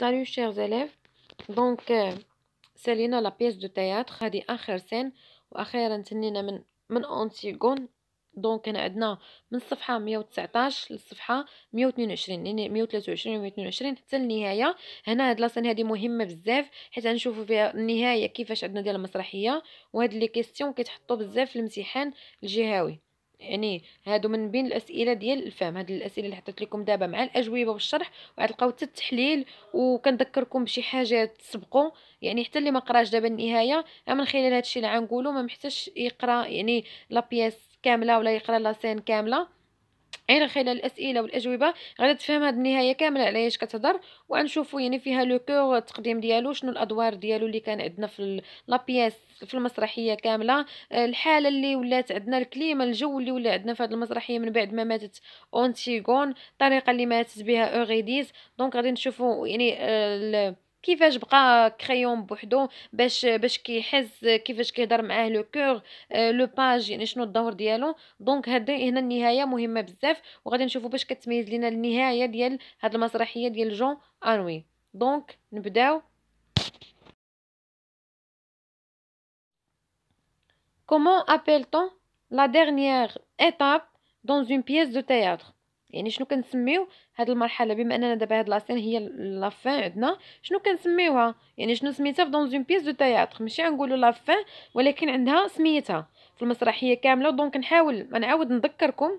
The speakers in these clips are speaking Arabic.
Salut chers élèves دونك c'est euh, la بيس دو تياتر هذه اخر سين واخيرا تنينا من من اونتيغون دونك هنا عندنا من الصفحه 119 للصفحه 122 يعني 123 و 122 حتى النهايه هنا هاد لاسين هادي مهمه بزاف حيت غنشوفوا فيها النهايه كيفاش عندنا ديال المسرحيه وهاد لي كيستيون كيتحطوا بزاف في الامتحان الجهوي يعني هادو من بين الاسئله ديال الفهم هاد الاسئله اللي حطيت لكم دابا مع الاجوبه والشرح وغتلقاو حتى التحليل وكنذكركم بشي حاجات تسبقوا يعني حتى اللي ما قراش دابا النهايه من خلال هادشي اللي غنقولوا ما محتاجش يقرا يعني لا كامله ولا يقرا لا كامله غير خلال الاسئله والاجوبه غادي تفهم هاد النهايه كامله علاش كتهضر وغنشوفوا يعني فيها لو كور التقديم ديالو شنو الادوار ديالو اللي كان عندنا في لابياس في المسرحيه كامله آه، الحاله اللي ولات عندنا الكليمه الجو اللي ولا عندنا في هذه المسرحيه من بعد ما ماتت اونتيغون الطريقه اللي ماتت بها اوغيديس دونك غادي نشوفوا يعني آه كيفاش بقى كريون بوحدو باش باش كيحس كيفاش كيهضر معاه لو كور لو باج يعني شنو الدور ديالو دونك هذا هنا النهايه مهمه بزاف وغادي نشوفوا باش كتميز لينا النهايه ديال هاد المسرحيه ديال جون انوي دونك نبداو كومون ابيلتون لا dernière étape dans une pièce de théâtre يعني شنو كنسميو هاد المرحله بما اننا دابا هاد لاسين هي لافان عندنا شنو كنسميوها يعني شنو سميتها في دون اون بيس دو تياتر ماشي غنقولوا لافان ولكن عندها سميتها في المسرحيه كامله دونك نحاول نعاود نذكركم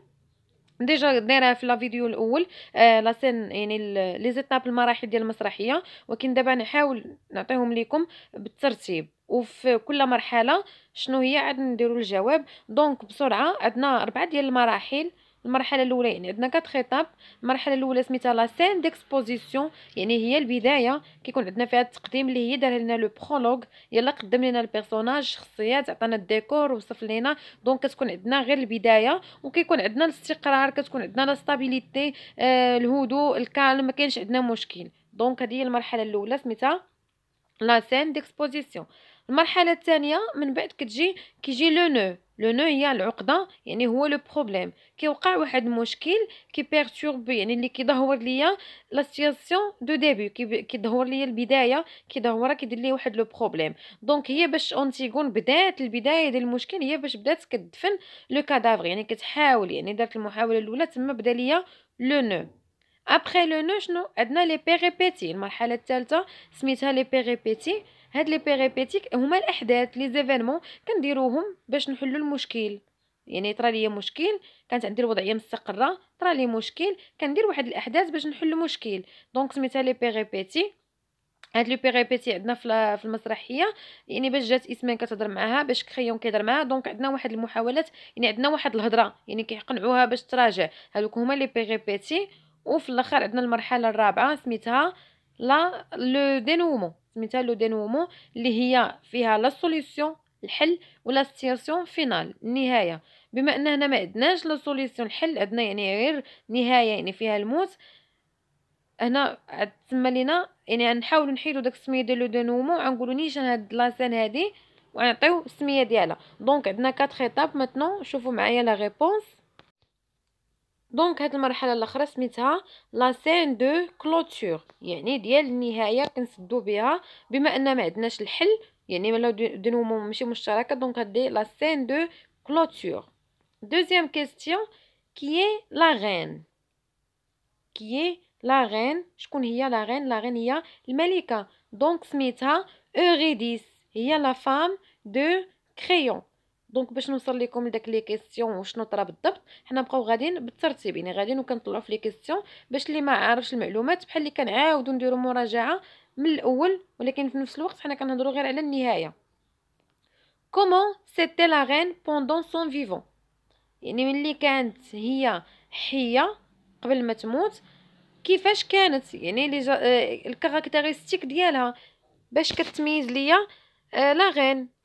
ديجا دايره في لا فيديو الاول آه لاسين يعني لي زيتاب المراحل ديال المسرحيه ولكن دابا نحاول نعطيهم لكم بالترتيب وفي كل مرحله شنو هي عاد نديروا الجواب دونك بسرعه عندنا اربعه ديال المراحل المرحله الاولى يعني عندنا كات خطاب المرحله الاولى سميتها لا سين ديكسبوزيسيون يعني هي البدايه كيكون عندنا فيها التقديم اللي هي دار لنا لو برولوغ يلا قدم لنا البيرسوناج شخصيات عطانا الديكور وصف لينا دونك كتكون عندنا غير البدايه وكيكون عندنا الاستقرار كتكون عندنا لا ستابيليتي آه الهدوء الكالم ما كاينش عندنا مشكل دونك هذه هي المرحله الاولى سميتها لا سين ديكسبوزيسيون المرحله الثانيه من بعد كتجي كيجي لو نو لو نو هي العقده يعني هو لو بروبليم كيوقع واحد المشكل كي بيرتورب يعني اللي كيدهور ليا لا سيتياسيون دو ديبي كيدهور ليا البدايه كيظهر كيدير لي واحد لو بروبليم دونك هي باش اونتيغون بدات البدايه ديال المشكل هي باش بدات كدفن لو كادافغ يعني كتحاول يعني دارت المحاوله الاولى تما بدا ليا لو نو ابخي لو نو شنو عندنا لي بيريبيتي المرحله الثالثه سميتها لي بيريبيتي هاد لي بيغيبيتيك هما الاحداث لي زيفينمون كنديروهم باش نحلوا المشكل يعني طرا ليا مشكل كانت عندي الوضعيه مستقره طرا لي مشكل كندير واحد الاحداث باش نحل المشكل دونك سميتها لي بيغيبيتي هاد لي بيغيبيتي عندنا في المسرحيه يعني باش جات اسمان كتهضر معاها باش كريون كيهضر معاها دونك عندنا واحد المحاولات يعني عندنا واحد الهضره يعني كيقنعوها باش تراجع هادوك هما لي بيغيبيتي وفي الاخر عندنا المرحله الرابعه سميتها لا لو دينومون سميتها لو دينومون اللي هي فيها لا سوليسيون الحل ولا ستيرسيون فينال النهايه بما ان هنا ما عندناش لا سوليسيون الحل عندنا يعني غير نهايه يعني فيها الموت هنا تسمى لينا يعني نحاولوا نحيدوا داك السميه ديال لو دينومون غنقولوا نيشان هاد لاسين هادي وغنعطيو السميه ديالها دونك عندنا 4 ايتاب ماتنو شوفوا معايا لا ريبونس دونك هاد المرحله الاخرى سميتها لا سين دو كلوتور يعني ديال النهايه كنسدو بها بما ان ما عندناش الحل يعني لو دينو ماشي مشتركه دونك هادي لا سين دو كلوتور دوزيام كيستيون كي اي لا رين كي اي لا رين شكون هي لا رين لا رين هي الملكه دونك سميتها اوريديس هي لا فام دو كريون دونك باش نوصل لكم لداك لي كيسيون وشنو طرا بالضبط حنا نبقاو غاديين بالترتيب يعني غاديين وكنطلعوا في لي كيسيون باش اللي ما عارفش المعلومات بحال اللي كنعاودوا نديروا مراجعه من الاول ولكن في نفس الوقت حنا كنهضروا غير على النهايه كومون سيتي لا رين بوندون سون فيفون يعني ملي كانت هي حيه قبل ما تموت كيفاش كانت يعني لي آه، الكاركتيرستيك ديالها باش كتميز ليا لا آه، رين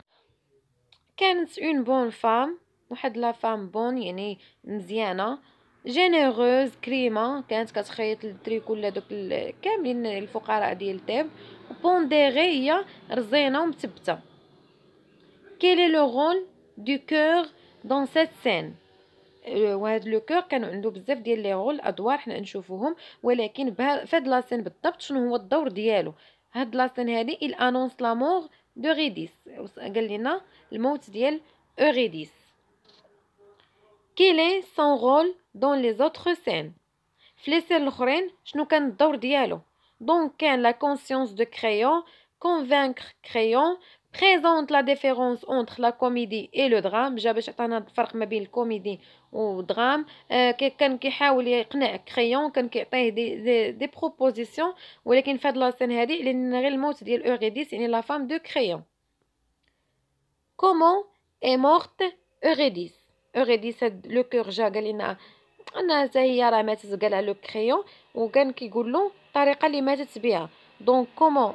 كانت اون بون فام واحد لا فام بون يعني مزيانه جينيروز كريمه كانت كتخيط للدري كل دوك كاملين الفقراء ديال تيب بونديغي هي رزينه ومثبته كيل لو رول دو كور دون سيت سين وهاد لو كور كان عنده بزاف ديال لي رول ادوار حنا نشوفوهم ولكن فهاد لاسين بالضبط شنو هو الدور ديالو هاد لاسين هادي الانونس لامور d'Uridis, Quel est son rôle dans les autres scènes Dans les scènes autres, qu'est-ce que le Donc, quand la conscience de Créon convaincre Créon présente la différence entre la comédie et le drame j'ai fait d'un comédie ou drame euh, quelqu'un qui a de crayon qui fait des propositions mais a fait la scène il est réellement de Eurydice est la femme de crayon comment est morte Eurydice Eurydice le cœur de galina انا la la femme le crayon. Donc, comment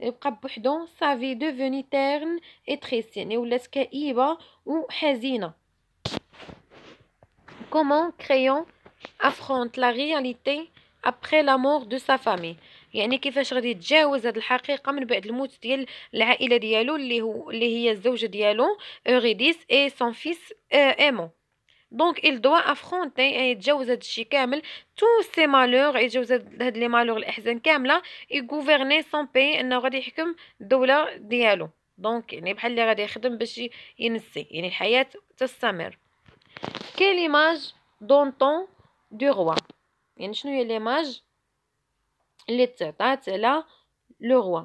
يبقى بوحدو سافي دوفوني تيرن اي تريس يعني ولات كئيبه وحزينه كومون كريون افرونت لا رياليتي ابري لا مور دو سا فامي يعني كيفاش غادي يتجاوز هاد الحقيقه من بعد الموت ديال العائله ديالو اللي هو اللي هي الزوجه ديالو اوريديس اي سون فيس ايمون دونك il doit affronter يتجاوز هذا الشيء كامل تو سي مالوغ يتجاوز هاد لي مالور الاحزان كامله يغوفرني سون بي انه غادي يحكم الدوله ديالو دونك يعني بحال اللي غادي يخدم باش ينسي يعني الحياه تستمر كاين ليماج دون طون دو روا يعني شنو هي ليماج اللي تعطات على لو روا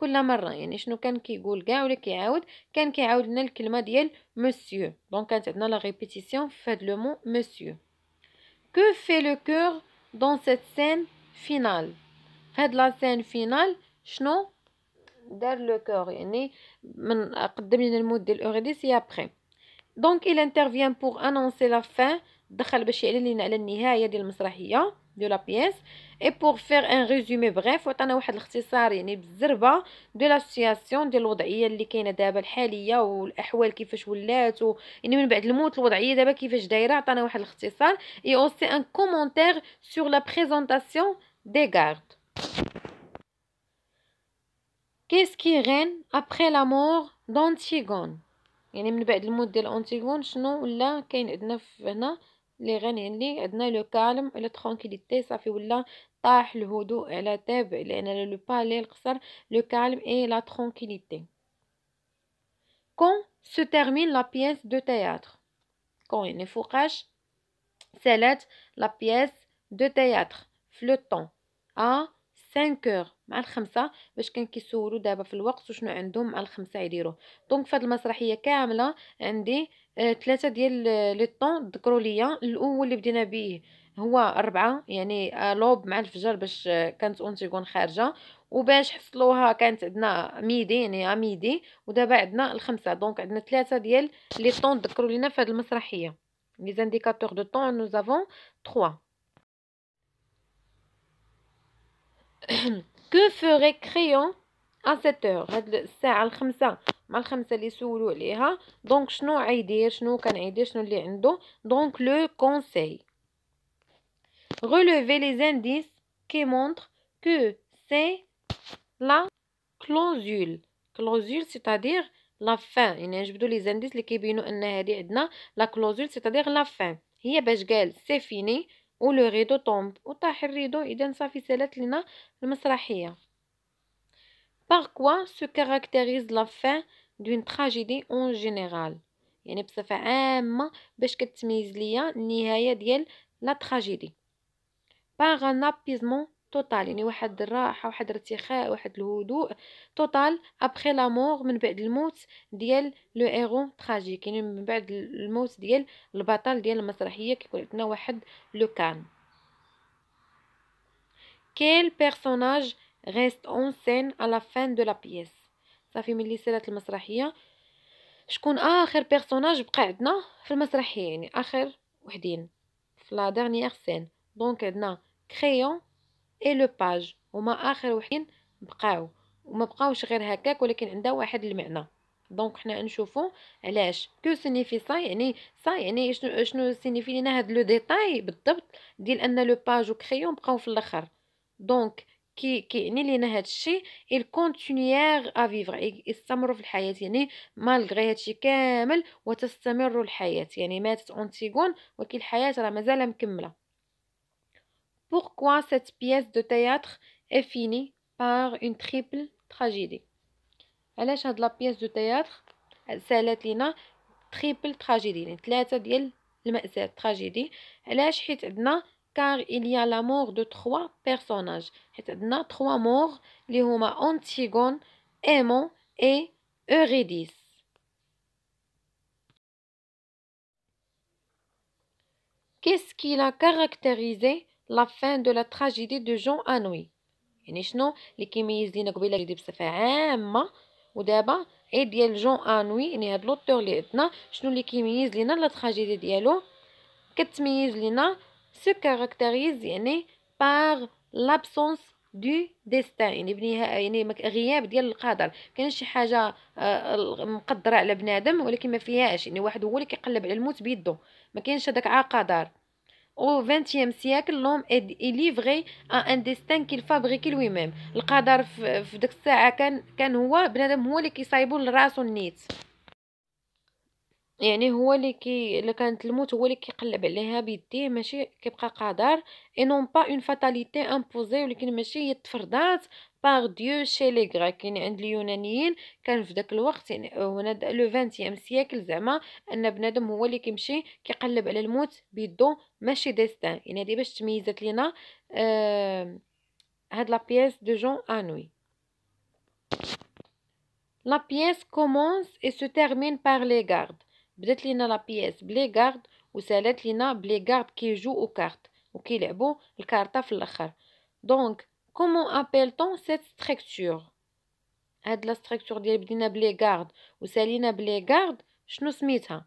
كل مره يعني شنو كان كيقول كاع ولا كيعاود كان كيعاود لنا الكلمه ديال مسيو دونك كانت عندنا لا ريبيتيسيون في هاد لو مو مسيو كو في لو كور دون سيت سين فينال هاد لا سين فينال شنو دار لو كور يعني من قدم لنا المود ديال اوغيديس يا ابري دونك il intervient pour annoncer la fin دخل باش يعلن لنا على النهايه ديال المسرحيه دو لا بيس اي بور فير ان ريزومي بريف وعطانا واحد الاختصار يعني بالزربه دو لا سيتياسيون ديال الوضعيه اللي كاينه دابا الحاليه والاحوال كيفاش ولات و... يعني من بعد الموت الوضعيه دابا كيفاش دايره عطانا واحد الاختصار اي اوسي ان كومونتير سور لا بريزونطاسيون دي غارد كيس كي رين ابري لا مور دونتيغون يعني من بعد الموت ديال اونتيغون شنو ولا كاين عندنا هنا لي عندي عندنا لو كالم لو ترونكيليتي صافي ولا طاح الهدوء على تاب طيب، لان لو بالي القصر لو كالم اي لا ترونكيليتي كون سو تيرمين لا بيس دو تياتر كون il فوقاش سالات لا بيس دو تياتر في طون ا 5 كور مع الخمسة باش كان كيسولو دابا في الوقت وشنو عندهم مع الخمسة يديروه دونك فهاد المسرحية كاملة عندي ثلاثه ديال لي طون ذكروا ليا الاول اللي بدينا به هو أربعة يعني لوب مع الفجر باش كانت اونتيغون خارجه وباش حصلوها كانت عندنا ميدي يعني ميدي ودابا عندنا الخمسه دونك عندنا ثلاثه ديال لي طون ذكروا لينا في هذه المسرحيه لي زانديكاتور دو طون نو زافون 3 que ferait crayon à cette heure هاد الساعه الخمسة مع الخمسه اللي سولوا عليها دونك شنو عيدير شنو كان عيدير شنو اللي عنده دونك لو كونساي relever لي indices كي مونطر كو سي لا كلوزول كلوزول سي تادير لا فان يعني نجبدو لي زانديس اللي كيبينو ان هادي عندنا لا كلوزول سيتادير لا فان هي باش قال سي فيني و لو ريدو طومب وطاح الريدو اذا صافي سالات لنا المسرحيه Par quoi se caractérise la fin d'une tragédie en général يعني بصفة عامة باش كتميز ليا النهاية ديال لا تراجيدي باغ ان ابيزمون توتال يعني واحد الراحة واحد الارتخاء واحد الهدوء توتال ابخي لا من بعد الموت ديال لو هيرو تراجيك يعني من بعد الموت ديال البطل ديال المسرحية كيكون عندنا واحد لو كان كيل بيرسوناج غيست اون سين على فان دو لا بيس صافي ملي سالات المسرحيه شكون اخر بيرسوناج بقى عندنا في المسرحيه يعني اخر وحدين في لا ديرنيير سين دونك عندنا كريون اي لو باج هما اخر وحدين بقاو وما بقاوش غير هكاك ولكن عندها واحد المعنى دونك حنا نشوفو علاش كو سينيفي سا يعني سا يعني شنو شنو سينيفي لينا هاد لو ديتاي بالضبط ديال ان لو باج وكريون بقاو في الاخر دونك كي كيعني لينا هذا الشيء ال كونتينيير ا فيفر استمروا في الحياه يعني مالغري هذا الشيء كامل وتستمر الحياه يعني ماتت اونتيغون ولكن الحياه راه مازال مكمله pourquoi cette pièce de théâtre est finie par une triple tragédie علاش هاد لا بيس دو تياتر سالات لينا تريبل تراجيدي يعني ثلاثه ديال المأساة تراجيدي علاش حيت عندنا car il y a la mort de trois personnages. Il y a trois morts, les huma Antigone, Aimon et Eurydice. Qu'est-ce qui a caractérisé la fin de la tragédie de Jean Anoui يعني شنو اللي كيميزنا قبيله جديد بصفه عامه ودابا عيد ديال جون انوي يعني هاد لوتور اللي عندنا شنو اللي كيميز لينا لا تراجيدي ديالو كتميز لينا se caractérise يعني par l'absence دو ديستان يعني بنهاية يعني غياب ديال القدر كاين شي حاجه آه، مقدره على بنادم ولكن ما فيهاش يعني واحد هو اللي كيقلب على الموت بيدو ما كاينش هذاك عا قدر او 20 سيكل لوم اي ليفري ان ديستان كيل فابريكي لوي ميم القدر في ديك الساعه كان كان هو بنادم هو اللي كيصايبو لراسو النيت يعني هو اللي كي الا كانت الموت هو اللي كيقلب عليها بيديه ماشي كيبقى قادر اي نون با اون فاتاليتي امبوزي ولكن ماشي هي تفرضات باغ ديو شي لي غريك يعني عند اليونانيين كان في داك الوقت يعني هنا لو 20 سيكل زعما ان بنادم هو اللي كيمشي كيقلب على الموت بيدو ماشي ديستان يعني هذه باش تميزت لينا آه هاد لا بيس دو جون انوي La pièce commence et se termine par les gardes. bête la pièce blégard ou salé-lina blégard qui joue aux cartes ou qui l'agbon les cartes à flécher. Donc, comment appelle-t-on cette structure? Ad la structure de l'ina blégard ou salina blégard? Je ne sais pas.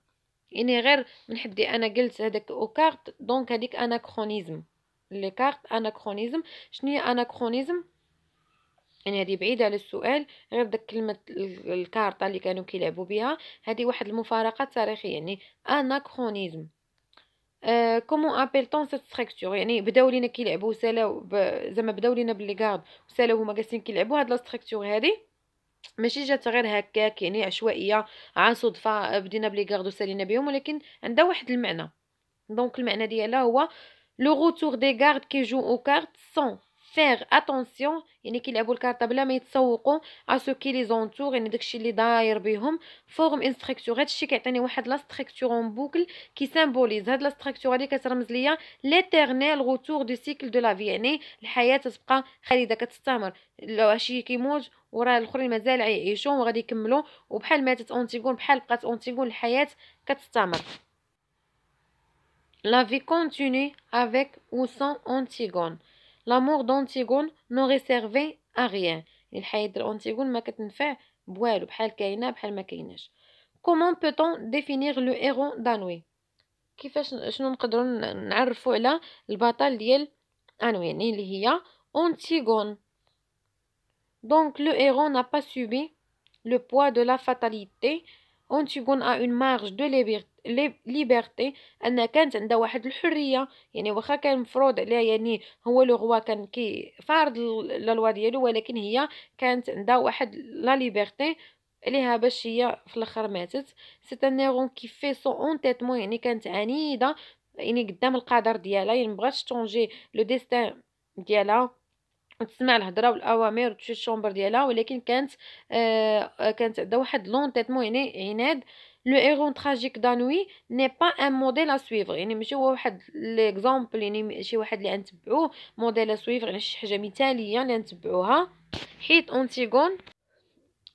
Il est rare ne Ana Gilles avec cartes, donc avec anachronisme. Le cartes anachronisme, يعني هذه بعيدة على السؤال غير داك كلمة الكارطة اللي كانوا كيلعبوا بها هذه واحد المفارقة تاريخية يعني اناكرونيزم آه، كومون ابيل طون سيت ستركتور يعني بداو لينا كيلعبوا سالاو زعما بداو لينا باللي كارد وسالاو هما جالسين كيلعبوا هاد لا ستركتور هادي ماشي جات غير هكاك يعني عشوائيه عن صدفه بدينا باللي كارد وسالينا بهم ولكن عندها واحد المعنى دونك المعنى ديالها هو لو غوتور دي كارد كيجو او كارت سون فيغ اتونسيون يعني يلعبوا الكارطه بلا ما يتسوقوا اسو كي لي زونتور يعني داكشي اللي داير بهم فورم ان ستركتور هادشي كيعطيني واحد لا ستركتور اون بوكل كي سيمبوليز هاد لا ستركتور هادي كترمز ليا ليترنيل غوتور دو سيكل دو لا في يعني الحياه تبقى خالده كتستمر لو شي كيموت وراه الاخرين مازال عيشون وغادي يكملوا وبحال ماتت اونتيغون بحال بقات اونتيغون الحياه كتستمر لا في كونتيني افيك او sans اونتيغون L'amour d'Antigone ne réservait à rien. Il fait d'Antigone ma quête infâme, brûle, plus elle m'aime, plus elle m'aime. Comment peut-on définir le héros d'Anoué? Qui fait, je ne peux pas le nommer. Voilà, le batailleur d'Anoué, n'est-il pas Antigone? Donc, le héros n'a pas subi le poids de la fatalité. اون تيكون ا اون مارج دو ليبرتي ان كانت عندها واحد الحريه يعني واخا كان مفروض عليها يعني هو لو غوا كان كي فارض لا لوا ديالو ولكن هي كانت عندها واحد لا ليبرتي عليها باش هي في الاخر ماتت سي ان كي في سون اونتيتمون يعني كانت عنيده يعني قدام القدر ديالها يعني مبغاتش تونجي لو ديستان ديالها تسمع الهضره والاوامر وتمشي الشومبر ديالها ولكن كانت آه, آه، كانت عندها واحد لونتيتمون يعني عناد لو ايرون تراجيك دانوي ني با ان موديل ا سويفر يعني ماشي هو واحد ليكزامبل يعني شي واحد اللي نتبعوه موديل ا سويفر يعني شي حاجه مثاليه اللي نتبعوها حيت اونتيغون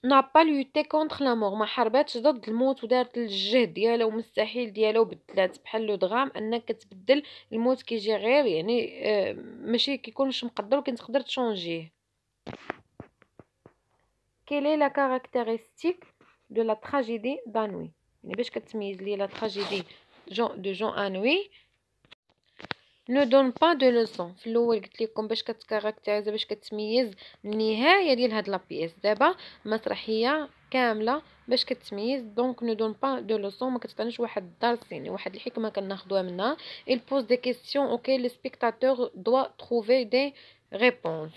نا با لوتي كونطخ لا مور ما حرباتش ضد الموت ودارت الجهد ديالها ومستحيل ديالها وبدلات بحال لودغام انك كتبدل الموت كيجي غير يعني آه، ماشي كيكونش مقدر تقدر تشونجيه كيلي لا كاركتيرستيك دو لا تراجيدي دانوي يعني باش كتميز لي لا تراجيدي جون دو جون انوي نو دون با دو لوسون في الاول قلت لكم باش كتكاركتيريز باش كتميز النهايه ديال هاد لابيس دابا مسرحيه كامله باش كتميز دونك نو دون با دو لوسون ما كتعطيناش واحد الدرس يعني واحد الحكمه كناخذوها منها il بوز دي كيسيون اوكي لي سبيكتاتور دو تروفي دي ريبونس